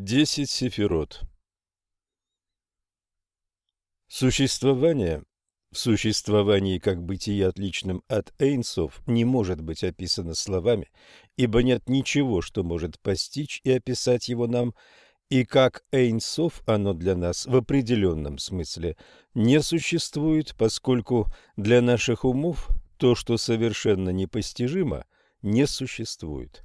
Десять сифирот. Существование в существовании как бытие отличным от эйнсов не может быть описано словами, ибо нет ничего, что может постичь и описать его нам, и как эйнсов оно для нас в определенном смысле не существует, поскольку для наших умов то, что совершенно непостижимо, не существует.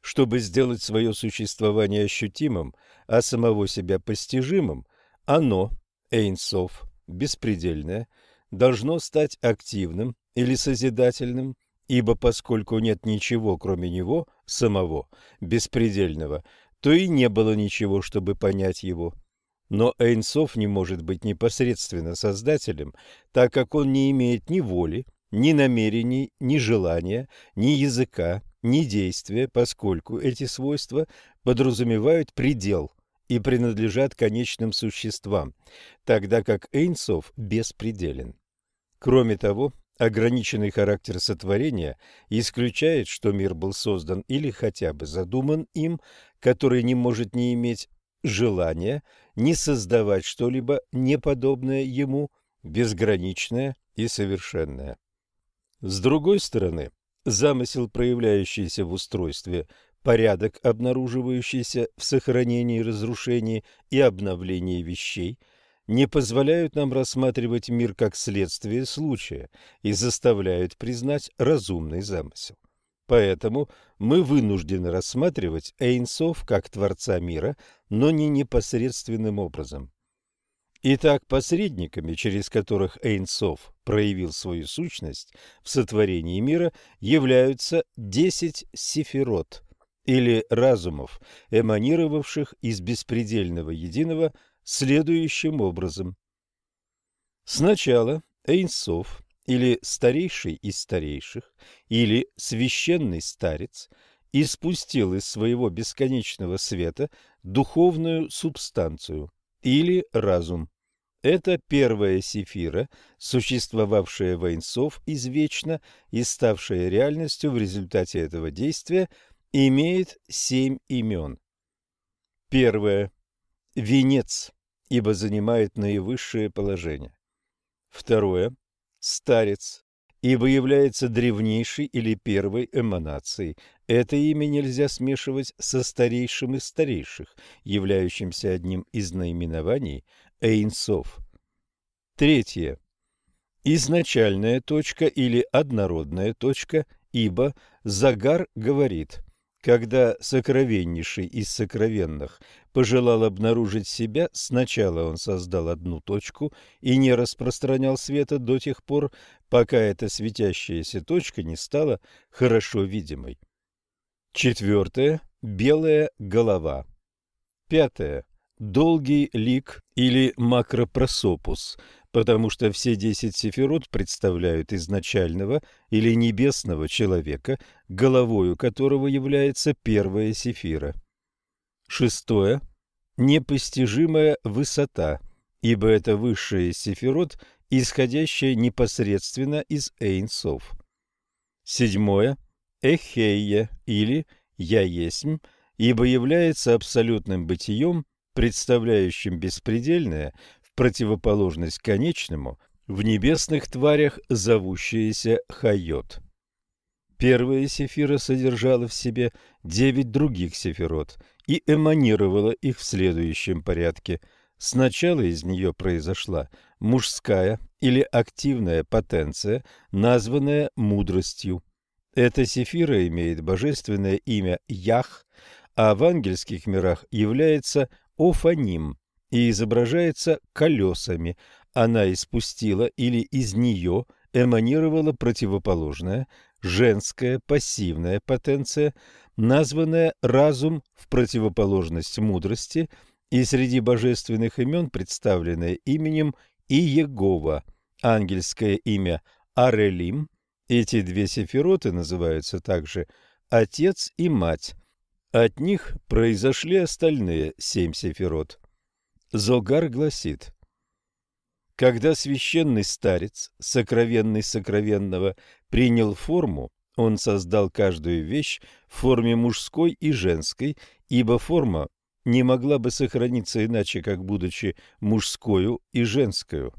Чтобы сделать свое существование ощутимым, а самого себя постижимым, оно, Эйнсов, беспредельное, должно стать активным или созидательным, ибо поскольку нет ничего, кроме него, самого, беспредельного, то и не было ничего, чтобы понять его. Но Эйнсов не может быть непосредственно создателем, так как он не имеет ни воли, ни намерений, ни желания, ни языка, недействия, поскольку эти свойства подразумевают предел и принадлежат конечным существам, тогда как Эйнсов беспределен. Кроме того, ограниченный характер сотворения исключает, что мир был создан или хотя бы задуман им, который не может не иметь желания не создавать что-либо неподобное ему, безграничное и совершенное. С другой стороны, замысел, проявляющийся в устройстве, порядок, обнаруживающийся в сохранении, разрушении и обновлении вещей, не позволяют нам рассматривать мир как следствие случая и заставляют признать разумный замысел. Поэтому мы вынуждены рассматривать Эйнсов как Творца мира, но не непосредственным образом. Итак, посредниками, через которых Эйнсов проявил свою сущность в сотворении мира, являются десять сифирот, или разумов, эманировавших из беспредельного единого следующим образом. Сначала Эйнсов, или старейший из старейших, или священный старец, испустил из своего бесконечного света духовную субстанцию – или разум. Это первая сефира, существовавшая воинцов извечно и ставшая реальностью в результате этого действия, имеет семь имен. Первое. Венец, ибо занимает наивысшее положение. Второе. Старец, ибо является древнейшей или первой эманацией. Это имя нельзя смешивать со старейшим из старейших, являющимся одним из наименований Эйнсов. Третье. Изначальная точка или однородная точка, ибо Загар говорит, когда сокровеннейший из сокровенных пожелал обнаружить себя, сначала он создал одну точку и не распространял света до тех пор, пока эта светящаяся точка не стала хорошо видимой. Четвертое. Белая голова. Пятое долгий лик или макропросопус, потому что все десять сефирот представляют изначального или небесного человека, головою которого является первая сефира. Шестое. Непостижимая высота, ибо это высшая сефирот, исходящая непосредственно из Эйнсов. Седьмое. Эхея или Я есмь, ибо является абсолютным бытием, представляющим беспредельное в противоположность конечному в небесных тварях зовущееся Хайот. Первая сефира содержала в себе девять других сефирот и эманировала их в следующем порядке. Сначала из нее произошла мужская или активная потенция, названная мудростью. Эта сефира имеет божественное имя Ях, а в ангельских мирах является офаним и изображается колесами. Она испустила или из нее эманировала противоположная, женская пассивная потенция, названная разум в противоположность мудрости и среди божественных имен, представленное именем Иегова, ангельское имя Арелим. Эти две сефироты называются также «отец» и «мать». От них произошли остальные семь сефирот. Зогар гласит, «Когда священный старец, сокровенный сокровенного, принял форму, он создал каждую вещь в форме мужской и женской, ибо форма не могла бы сохраниться иначе, как будучи мужскую и женскую.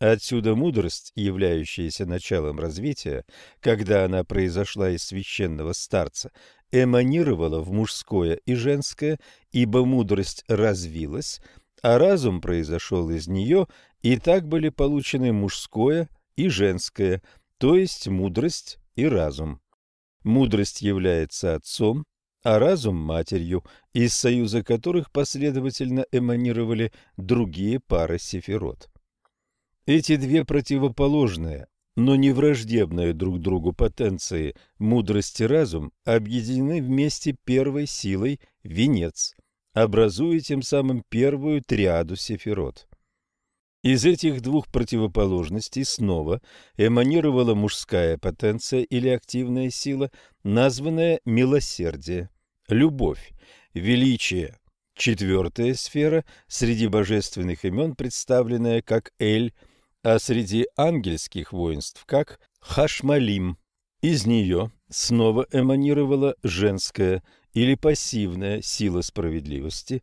Отсюда мудрость, являющаяся началом развития, когда она произошла из священного старца, эманировала в мужское и женское, ибо мудрость развилась, а разум произошел из нее, и так были получены мужское и женское, то есть мудрость и разум. Мудрость является отцом, а разум – матерью, из союза которых последовательно эманировали другие пары сефирот. Эти две противоположные но не враждебные друг другу потенции мудрость и разум объединены вместе первой силой венец, образуя тем самым первую триаду сефирот. Из этих двух противоположностей снова эманировала мужская потенция или активная сила, названная милосердие, любовь, величие, четвертая сфера среди божественных имен, представленная как Эль – а среди ангельских воинств как Хашмалим. Из нее снова эманировала женская или пассивная сила справедливости,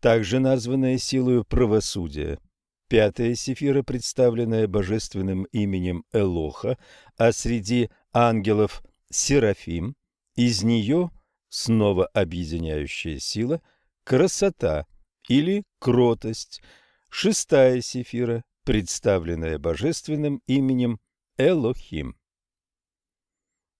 также названная силою правосудия. Пятая сефира, представленная божественным именем Элоха, а среди ангелов Серафим, из нее снова объединяющая сила – красота или кротость. Шестая сефира представленное божественным именем Элохим.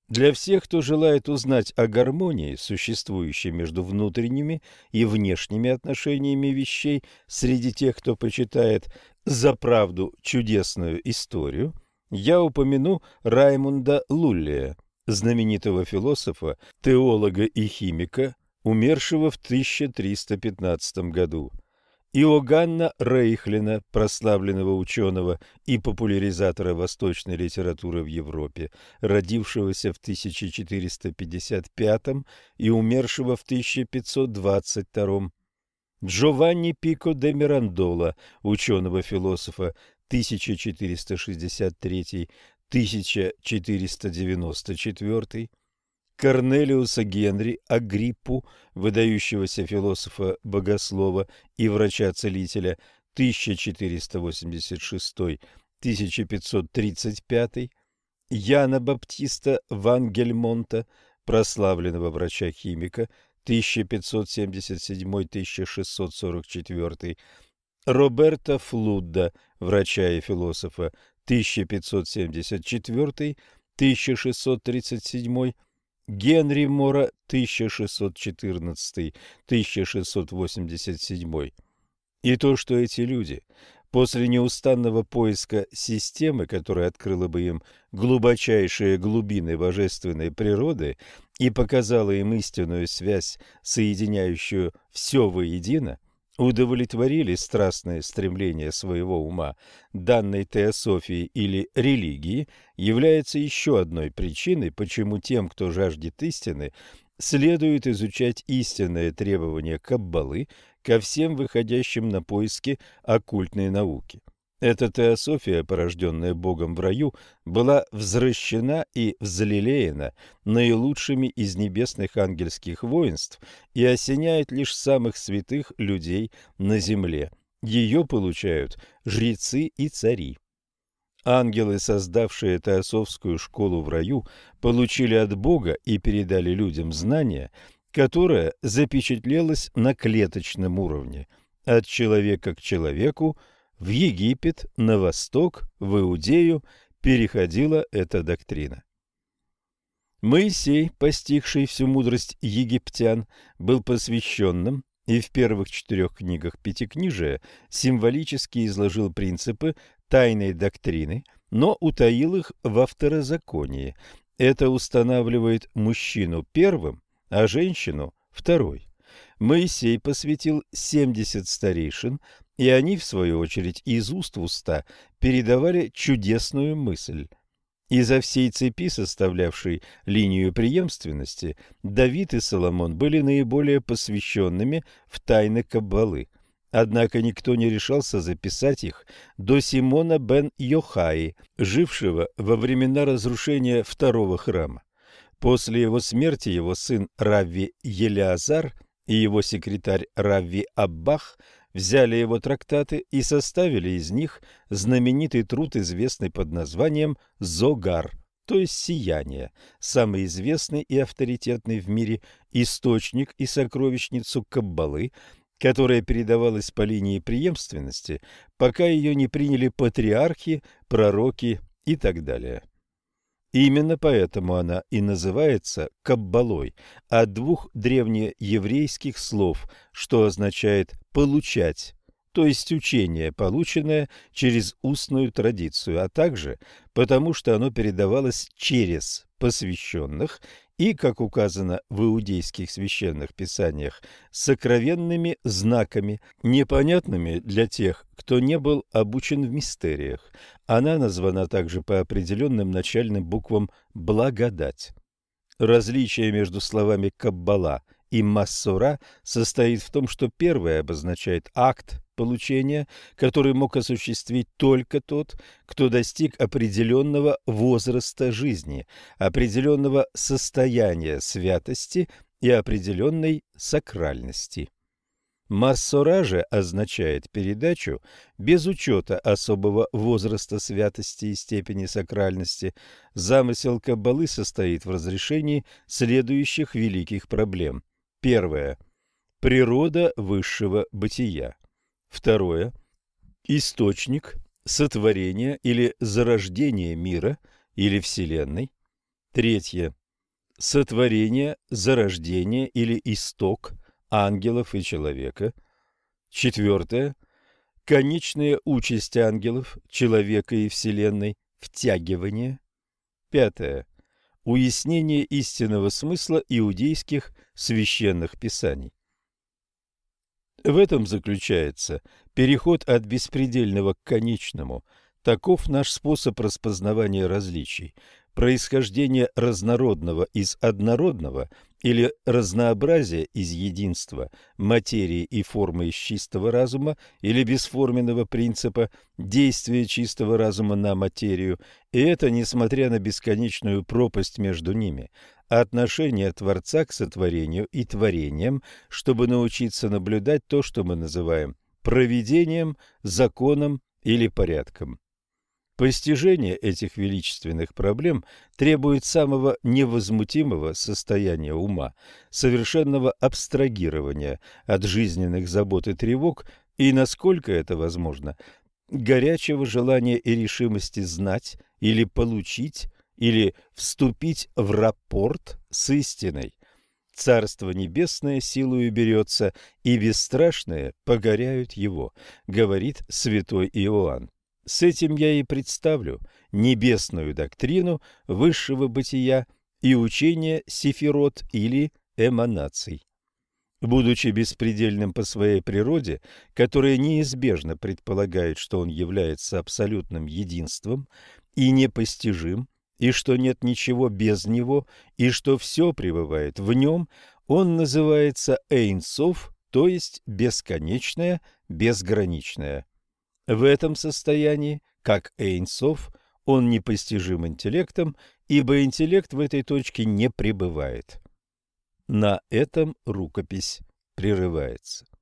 Для всех, кто желает узнать о гармонии, существующей между внутренними и внешними отношениями вещей, среди тех, кто почитает за правду чудесную историю, я упомяну Раймунда Луллия, знаменитого философа, теолога и химика, умершего в 1315 году. Иоганна Рейхлина, прославленного ученого и популяризатора восточной литературы в Европе, родившегося в 1455 и умершего в 1522. Джованни Пико де Мирандола, ученого-философа 1463-1494, Корнелиуса Генри Агриппу, выдающегося философа-богослова и врача-целителя 1486-1535, Яна Баптиста Вангельмонта, прославленного врача-химика 1577-1644, Роберта Флудда, врача и философа 1574-1637, Генри Мора 1614-1687. И то, что эти люди после неустанного поиска системы, которая открыла бы им глубочайшие глубины божественной природы и показала им истинную связь, соединяющую все воедино, удовлетворили страстное стремление своего ума данной теософии или религии, является еще одной причиной, почему тем, кто жаждет истины, следует изучать истинное требование Каббалы ко всем выходящим на поиски оккультной науки. Эта теософия, порожденная Богом в раю, была взращена и взлелеяна наилучшими из небесных ангельских воинств и осеняет лишь самых святых людей на земле. Ее получают жрецы и цари. Ангелы, создавшие теософскую школу в раю, получили от Бога и передали людям знания, которое запечатлелось на клеточном уровне, от человека к человеку – в Египет, на восток, в Иудею переходила эта доктрина. Моисей, постигший всю мудрость египтян, был посвященным и в первых четырех книгах Пятикнижия символически изложил принципы тайной доктрины, но утаил их во второзаконии. Это устанавливает мужчину первым, а женщину второй. Моисей посвятил 70 старейшин, и они, в свою очередь, из уст в уста передавали чудесную мысль. Изо всей цепи, составлявшей линию преемственности, Давид и Соломон были наиболее посвященными в тайны Каббалы. Однако никто не решался записать их до Симона бен Йохаи, жившего во времена разрушения второго храма. После его смерти его сын Равви Елеазар и его секретарь Равви Аббах – взяли его трактаты и составили из них знаменитый труд, известный под названием «Зогар», то есть «Сияние», самый известный и авторитетный в мире источник и сокровищницу Каббалы, которая передавалась по линии преемственности, пока ее не приняли патриархи, пророки и так далее. Именно поэтому она и называется каббалой от а двух древнееврейских слов, что означает «получать», то есть учение, полученное через устную традицию, а также потому, что оно передавалось через посвященных и, как указано в иудейских священных писаниях, сокровенными знаками, непонятными для тех, кто не был обучен в мистериях. Она названа также по определенным начальным буквам «благодать». Различие между словами «каббала» и «массура» состоит в том, что первое обозначает акт получения, который мог осуществить только тот, кто достиг определенного возраста жизни, определенного состояния святости и определенной сакральности. Массора означает передачу без учета особого возраста святости и степени сакральности. Замысел Каббалы состоит в разрешении следующих великих проблем. Первое. Природа высшего бытия. Второе. Источник сотворения или зарождения мира или Вселенной. Третье. Сотворение, зарождение или исток ангелов и человека. Четвертое. Конечная участь ангелов, человека и Вселенной, втягивание. Пятое. Уяснение истинного смысла иудейских священных писаний. В этом заключается переход от беспредельного к конечному. Таков наш способ распознавания различий. Происхождение разнородного из однородного или разнообразие из единства, материи и формы из чистого разума или бесформенного принципа, действия чистого разума на материю, и это несмотря на бесконечную пропасть между ними отношение Творца к сотворению и творениям, чтобы научиться наблюдать то, что мы называем проведением, законом или порядком. Постижение этих величественных проблем требует самого невозмутимого состояния ума, совершенного абстрагирования от жизненных забот и тревог и, насколько это возможно, горячего желания и решимости знать или получить или вступить в рапорт с истиной. Царство небесное силою берется, и бесстрашные погоряют его, говорит святой Иоанн. С этим я и представлю небесную доктрину высшего бытия и учение сифирот или эманаций. Будучи беспредельным по своей природе, которая неизбежно предполагает, что он является абсолютным единством и непостижим, и что нет ничего без него, и что все пребывает в нем, он называется Эйнсов, то есть бесконечное, безграничное. В этом состоянии, как Эйнсов, он непостижим интеллектом, ибо интеллект в этой точке не пребывает. На этом рукопись прерывается.